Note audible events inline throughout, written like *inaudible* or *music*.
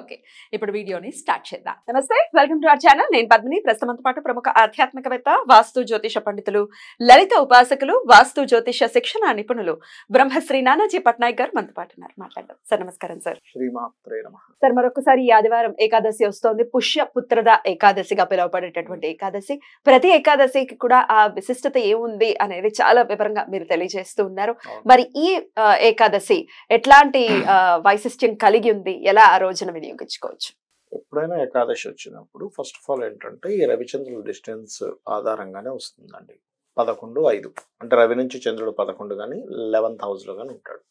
Okay ఇప్పుడు వీడియోని start చేద్దాం నమస్తే వెల్కమ్ టు అవర్ ఛానల్ నేను పద్మిని ప్రస్తుతం పాటు ప్రముఖ ఆధ్యాత్మికవేత్త వాస్తు జ్యోతిష పండితులు లలిత ఉపాసకులు వాస్తు జ్యోతిష శిక్షణ నిపుణులు బ్రహ్మశ్రీ నానాజీ పట్నాయక్ గారు మనతో పాటు ఉన్నారు మాట్లాడదాం సార్ నమస్కారం సార్ సార్ మరొకసారి ఈ ఆదివారం ఏకాదశి వస్తోంది పుష్య పుత్రద ఏకాదశిగా పిలువబడేటటువంటి ఏకాదశి ప్రతి ఏకాదశికి కూడా ఆ విశిష్టత ఏముంది అనేది చాలా వివరంగా మీరు తెలియజేస్తూ ఉన్నారు మరి ఈ ఏకాదశి ఎట్లాంటి వైశిష్ట్యం కలిగి ఉంది ఎలా ఆ రోజున ఇచ్చుకోవచ్చు ఎప్పుడైనా ఏకాదశి వచ్చినప్పుడు ఫస్ట్ ఆఫ్ ఆల్ ఏంటంటే ఈ రవిచంద్రుల డిస్టెన్స్ ఆధారంగానే వస్తుందండి పదకొండు ఐదు అంటే రవి నుంచి చంద్రుడు పదకొండు కానీ లెవెన్త్ హౌస్లో కానీ ఉంటాడు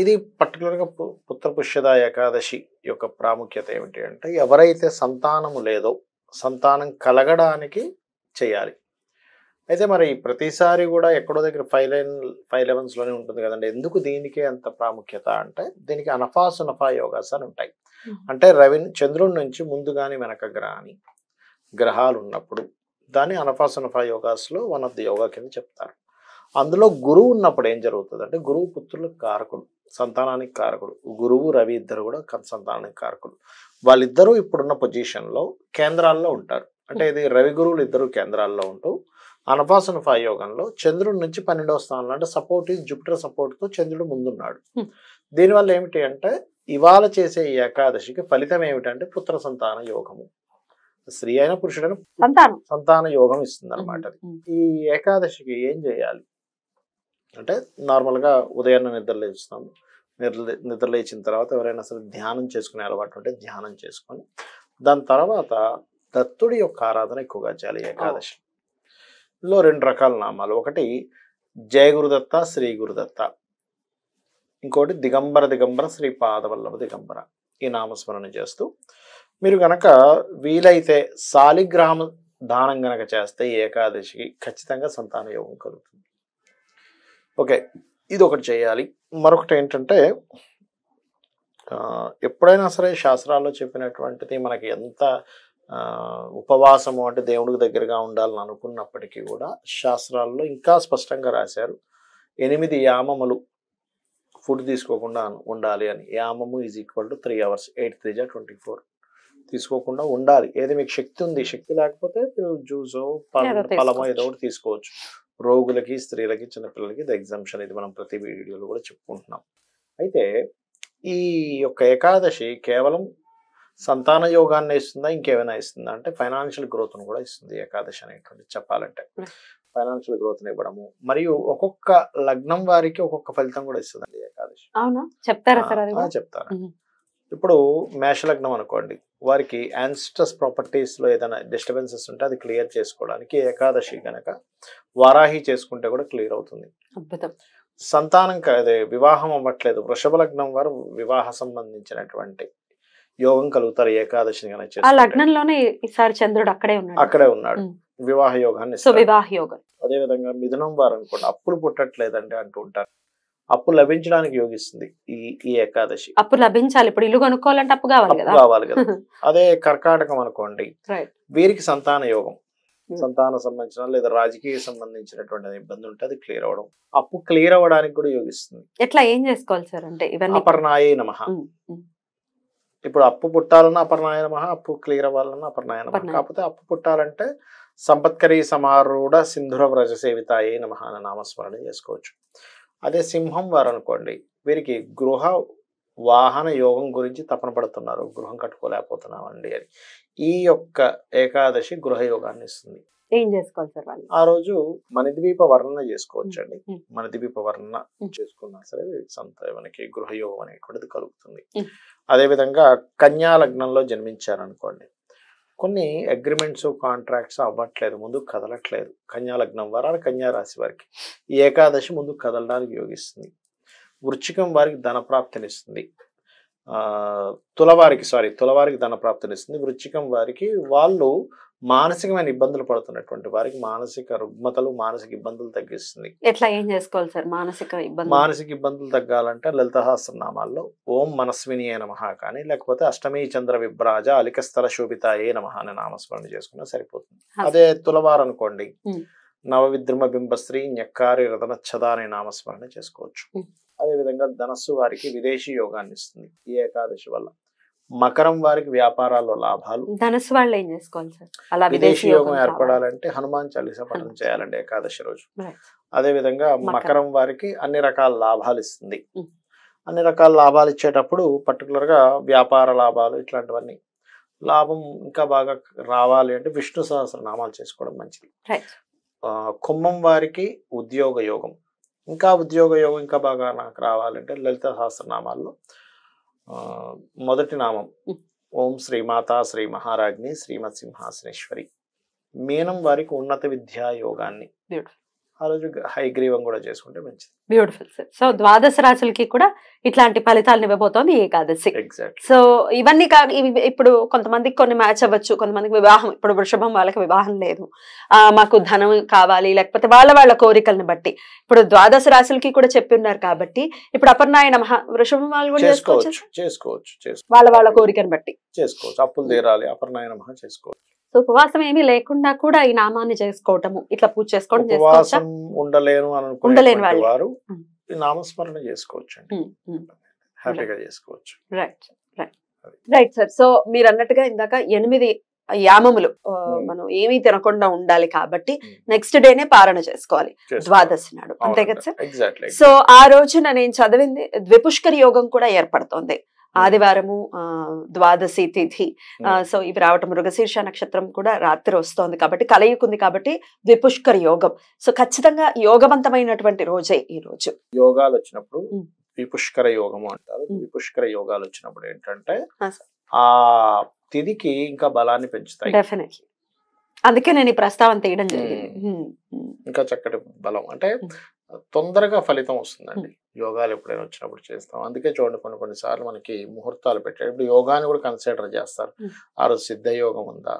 ఇది పర్టికులర్గా పుత్రపుష్యద ఏకాదశి యొక్క ప్రాముఖ్యత ఏమిటి అంటే ఎవరైతే సంతానము లేదో సంతానం కలగడానికి చేయాలి అయితే మరి ప్రతిసారి కూడా ఎక్కడో దగ్గర ఫైవ్ లైన్ ఫైవ్ లెవెన్స్లోనే ఉంటుంది కదండి ఎందుకు దీనికి అంత ప్రాముఖ్యత అంటే దీనికి అనఫా సునఫా యోగాస్ అని ఉంటాయి అంటే రవి చంద్రుడి నుంచి ముందు కానీ వెనక గ్రహాని గ్రహాలు ఉన్నప్పుడు దాన్ని అనఫా సునఫా యోగాస్లో వన్ ఆఫ్ ది యోగా కింద చెప్తారు అందులో గురువు ఉన్నప్పుడు ఏం జరుగుతుంది అంటే గురువు పుత్రులు కారకుడు సంతానానికి కారకుడు గురువు రవి ఇద్దరు కూడా సంతానానికి కారకుడు వాళ్ళిద్దరూ ఇప్పుడున్న పొజిషన్లో కేంద్రాల్లో ఉంటారు అంటే ఇది రవి గురువులు ఇద్దరు కేంద్రాల్లో ఉంటూ అనపాసన ఫాయోగంలో చంద్రుడి నుంచి పన్నెండవ స్థానంలో అంటే సపోర్ట్ ఈజ్ సపోర్ట్ సపోర్ట్తో చంద్రుడు ముందున్నాడు దీనివల్ల ఏమిటి అంటే ఇవాళ చేసే ఈ ఏకాదశికి ఫలితం ఏమిటంటే పుత్ర సంతాన యోగము స్త్రీ అయిన పురుషుడైన సంతాన యోగం ఇస్తుంది అనమాట ఈ ఏకాదశికి ఏం చేయాలి అంటే నార్మల్గా ఉదయాన్నే నిద్ర లేచుతాము నిద్ర నిద్ర లేచిన తర్వాత ఎవరైనా సరే ధ్యానం చేసుకునే అలవాటు ఉంటే ధ్యానం చేసుకొని దాని తర్వాత దత్తుడి యొక్క ఆరాధన ఎక్కువగా చేయాలి ఏకాదశి లో రెండు రకాల నామాలు ఒకటి జయ గురుదత్త శ్రీ గురుదత్త ఇంకోటి దిగంబర దిగంబర శ్రీ పాదవల్లభ దిగంబర ఈ నామస్మరణ చేస్తూ మీరు కనుక వీలైతే సాలిగ్రామ దానం గనక చేస్తే ఏకాదశికి ఖచ్చితంగా సంతాన యోగం కలుగుతుంది ఓకే ఇది ఒకటి చేయాలి మరొకటి ఏంటంటే ఎప్పుడైనా సరే శాస్త్రాల్లో చెప్పినటువంటిది మనకి ఎంత ఉపవాసము అంటే దేవుడికి దగ్గరగా ఉండాలని అనుకున్నప్పటికీ కూడా శాస్త్రాల్లో ఇంకా స్పష్టంగా రాశారు ఎనిమిది యామములు ఫుడ్ తీసుకోకుండా ఉండాలి అని యామము is equal to three hours eight three జా ట్వంటీ ఫోర్ తీసుకోకుండా ఉండాలి ఏది మీకు శక్తి ఉంది శక్తి లేకపోతే జ్యూస్ జ్యూసో ఫలమో ఏదో ఒకటి తీసుకోవచ్చు రోగులకి స్త్రీలకి చిన్నపిల్లలకి ఇది ఎగ్జామ్షన్ ఇది మనం ప్రతి వీడియోలో కూడా చెప్పుకుంటున్నాం అయితే ఈ యొక్క ఏకాదశి కేవలం సంతాన యోగాన్ని ఇస్తుందా ఇంకేమైనా ఇస్తుందా అంటే ఫైనాన్షియల్ గ్రోత్ను కూడా ఇస్తుంది ఏకాదశి అనేటువంటి చెప్పాలంటే ఫైనాన్షియల్ గ్రోత్ని ఇవ్వడము మరియు ఒక్కొక్క లగ్నం వారికి ఒక్కొక్క ఫలితం కూడా ఇస్తుందండి ఏకాదశి చెప్తారా చెప్తారా ఇప్పుడు ఇప్పుడు మేషలగ్నం అనుకోండి వారికి ప్రాపర్టీస్ ప్రాపర్టీస్లో ఏదైనా డిస్టర్బెన్సెస్ ఉంటే అది క్లియర్ చేసుకోవడానికి ఏకాదశి కనుక వారాహి చేసుకుంటే కూడా క్లియర్ అవుతుంది సంతానం అదే వివాహం అవ్వట్లేదు వృషభ లగ్నం వారు వివాహ సంబంధించినటువంటి యోగం కలుగుతారు ఏకాదశిని ఆ లగ్నంలోనే ఈసారి చంద్రుడు అక్కడే ఉన్నాడు అక్కడే ఉన్నాడు వివాహ యోగాన్ని వివాహ యోగం అదే విధంగా మిథునం వారు అనుకోండి అప్పులు పుట్టట్లేదండి అంటూ ఉంటారు అప్పు లభించడానికి యోగిస్తుంది ఈ ఈ ఏకాదశి అప్పు లభించాలి ఇప్పుడు ఇల్లు కొనుక్కోవాలంటే అప్పు కావాలి కదా కావాలి కదా *laughs* అదే కర్కాటకం అనుకోండి వీరికి సంతాన యోగం hmm. సంతానం సంబంధించిన లేదా రాజకీయ సంబంధించినటువంటి ఇబ్బంది ఉంటే అది క్లియర్ అవడం అప్పు క్లియర్ అవ్వడానికి కూడా యోగిస్తుంది ఎట్లా ఏం చేసుకోవాలి సార్ అంటే ఇవన్నీ అపర్ణాయే నమ hmm, hmm. ఇప్పుడు అప్పు పుట్టాలన్నా మహా అప్పు క్లియర్ అవ్వాలన్నా అపర్ణాయనమ కాకపోతే అప్పు పుట్టాలంటే సంపత్కరీ సమారూఢ సింధుర వ్రజ సేవితాయి నమ అన్న నామస్మరణ చేసుకోవచ్చు అదే సింహం వారు అనుకోండి వీరికి గృహ వాహన యోగం గురించి తపన పడుతున్నారు గృహం కట్టుకోలేకపోతున్నామండి అని ఈ యొక్క ఏకాదశి గృహ యోగాన్ని ఇస్తుంది ఏం చేసుకోవాలి సార్ వాళ్ళు ఆ రోజు మణిద్వీప వర్ణన చేసుకోవచ్చండి మన మణిద్వీప వర్ణన చేసుకున్నా సరే సంత మనకి గృహయోగం అనేటువంటిది కలుగుతుంది అదేవిధంగా కన్యా లగ్నంలో జన్మించారనుకోండి కొన్ని అగ్రిమెంట్స్ కాంట్రాక్ట్స్ అవ్వట్లేదు ముందు కదలట్లేదు కన్యా లగ్నం వారు కన్యా రాశి వారికి ఏకాదశి ముందు కదలడానికి యోగిస్తుంది వృచ్చికం వారికి ధనప్రాప్తినిస్తుంది తులవారికి సారీ తులవారికి ధనప్రాప్తినిస్తుంది వృచ్చికం వారికి వాళ్ళు మానసికమైన ఇబ్బందులు పడుతున్నటువంటి వారికి మానసిక రుగ్మతలు మానసిక ఇబ్బందులు తగ్గిస్తుంది ఎట్లా ఏం చేసుకోవాలి సార్ మానసిక ఇబ్బంది మానసిక ఇబ్బందులు తగ్గాలంటే లలితహాస్త్రనామాల్లో ఓం మనస్విని అయిన మహా కానీ లేకపోతే అష్టమి చంద్ర విభ్రాజ అలికస్థల శోభిత ఏ నమ అనే నామస్మరణ చేసుకున్నా సరిపోతుంది అదే తులవారు అనుకోండి నవ నవవిద్రుమ బింబశ్రీ ఞక్కారి రథనచ్చద అనే నామస్మరణ చేసుకోవచ్చు అదేవిధంగా ధనస్సు వారికి విదేశీ యోగాన్ని ఇస్తుంది ఈ ఏకాదశి వల్ల మకరం వారికి వ్యాపారాల్లో లాభాలు ధనస్సు వాళ్ళు ఏం చేసుకోవాలి సార్ అలా విదేశీ యోగం ఏర్పడాలంటే హనుమాన్ చాలీస పఠనం చేయాలండి ఏకాదశి రోజు అదే విధంగా మకరం వారికి అన్ని రకాల లాభాలు ఇస్తుంది అన్ని రకాల లాభాలు ఇచ్చేటప్పుడు పర్టికులర్గా వ్యాపార లాభాలు ఇట్లాంటివన్నీ లాభం ఇంకా బాగా రావాలి అంటే విష్ణు సహస్రనామాలు చేసుకోవడం మంచిది కుంభం వారికి ఉద్యోగ యోగం ఇంకా ఉద్యోగ యోగం ఇంకా బాగా నాకు రావాలంటే లలిత సహస్రనామాల్లో మొదటి నామం ఓం శ్రీ మాతా శ్రీ మహారాజ్ని శ్రీమత్ సింహాసనేశ్వరి మీనం వారికి ఉన్నత విద్యా యోగాన్ని ఆ రోజు హైగ్రీవం కూడా చేసుకుంటే మంచిది బ్యూటిఫుల్ సార్ సో ద్వాదశ రాశులకి కూడా ఇట్లాంటి ఫలితాలు ఇవ్వబోతోంది ఏకాదశి సో ఇవన్నీ కా ఇప్పుడు కొంతమందికి కొన్ని మ్యాచ్ అవ్వచ్చు కొంతమందికి వివాహం ఇప్పుడు వృషభం వాళ్ళకి వివాహం లేదు మాకు ధనం కావాలి లేకపోతే వాళ్ళ వాళ్ళ కోరికలను బట్టి ఇప్పుడు ద్వాదశ రాశులకి కూడా చెప్పి ఉన్నారు కాబట్టి ఇప్పుడు అపర్ణాయన మహా వృషభం వాళ్ళు కూడా చేసుకోవచ్చు చేసుకోవచ్చు వాళ్ళ వాళ్ళ కోరికను బట్టి చేసుకోవచ్చు అప్పులు తీరాలి అపర్ణాయన మహా చేసుకోవచ్చు సో ఉపవాసం ఏమీ లేకుండా కూడా ఈ నామాన్ని చేసుకోవటము ఇట్లా పూజ చేసుకోవడం చేసుకోవచ్చా ఉండలేను ఉండలేని వాళ్ళు నామస్మరణ చేసుకోవచ్చు హ్యాపీగా చేసుకోవచ్చు right right right sir so మీరు అన్నట్టుగా ఇందాక ఎనిమిది యామములు మనం ఏమీ తినకుండా ఉండాలి కాబట్టి నెక్స్ట్ డేనే పారణ చేసుకోవాలి ద్వాదశి నాడు అంతే కదా సార్ సో ఆ రోజు నేను చదివింది ద్విపుష్కర్ యోగం కూడా ఏర్పడుతుంది ఆదివారము ద్వాదశి తిథి hmm. సో ఇవి రావటం మృగశీర్ష నక్షత్రం కూడా రాత్రి వస్తోంది కాబట్టి కలయికుంది కాబట్టి ద్విపుష్కర యోగం సో ఖచ్చితంగా యోగవంతమైనటువంటి రోజే ఈ రోజు యోగాలు వచ్చినప్పుడు hmm. ద్విపుష్కర యోగము అంటారు hmm. ద్విపుష్కర యోగాలు వచ్చినప్పుడు ఏంటంటే ఆ తిథికి ఇంకా బలాన్ని పెంచుతాయి డెఫినెట్లీ అందుకే నేను ఈ ప్రస్తావన తీయడం జరిగింది ఇంకా చక్కటి బలం అంటే తొందరగా ఫలితం వస్తుందండి యోగాలు ఎప్పుడైనా వచ్చినప్పుడు చేస్తాం అందుకే చూడండి కొన్ని కొన్నిసార్లు మనకి ముహూర్తాలు ఇప్పుడు యోగాని కూడా కన్సిడర్ చేస్తారు ఆ రోజు సిద్ధ యోగం ఉందా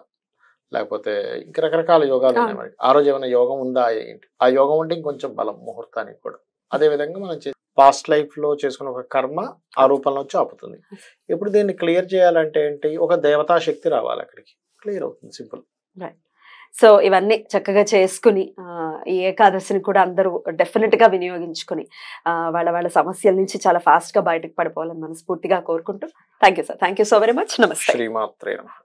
లేకపోతే ఇంక రకరకాల యోగాలు ఉన్నాయి మనకి ఆ రోజు ఏమైనా యోగం ఉందా ఏంటి ఆ యోగం ఉంటే ఇంకొంచెం బలం ముహూర్తానికి కూడా అదే విధంగా మనం పాస్ట్ లో చేసుకున్న ఒక కర్మ ఆ రూపంలో వచ్చి ఆపుతుంది ఇప్పుడు దీన్ని క్లియర్ చేయాలంటే ఏంటి ఒక దేవతా శక్తి రావాలి అక్కడికి క్లియర్ అవుతుంది సింపుల్ సో ఇవన్నీ చక్కగా చేసుకుని ఈ ఏకాదశిని కూడా అందరూ డెఫినెట్గా వినియోగించుకుని వాళ్ళ వాళ్ళ సమస్యల నుంచి చాలా ఫాస్ట్గా బయటకు పడిపోవాలని మనస్ఫూర్తిగా కోరుకుంటూ thank you sir thank you so very much నమస్తే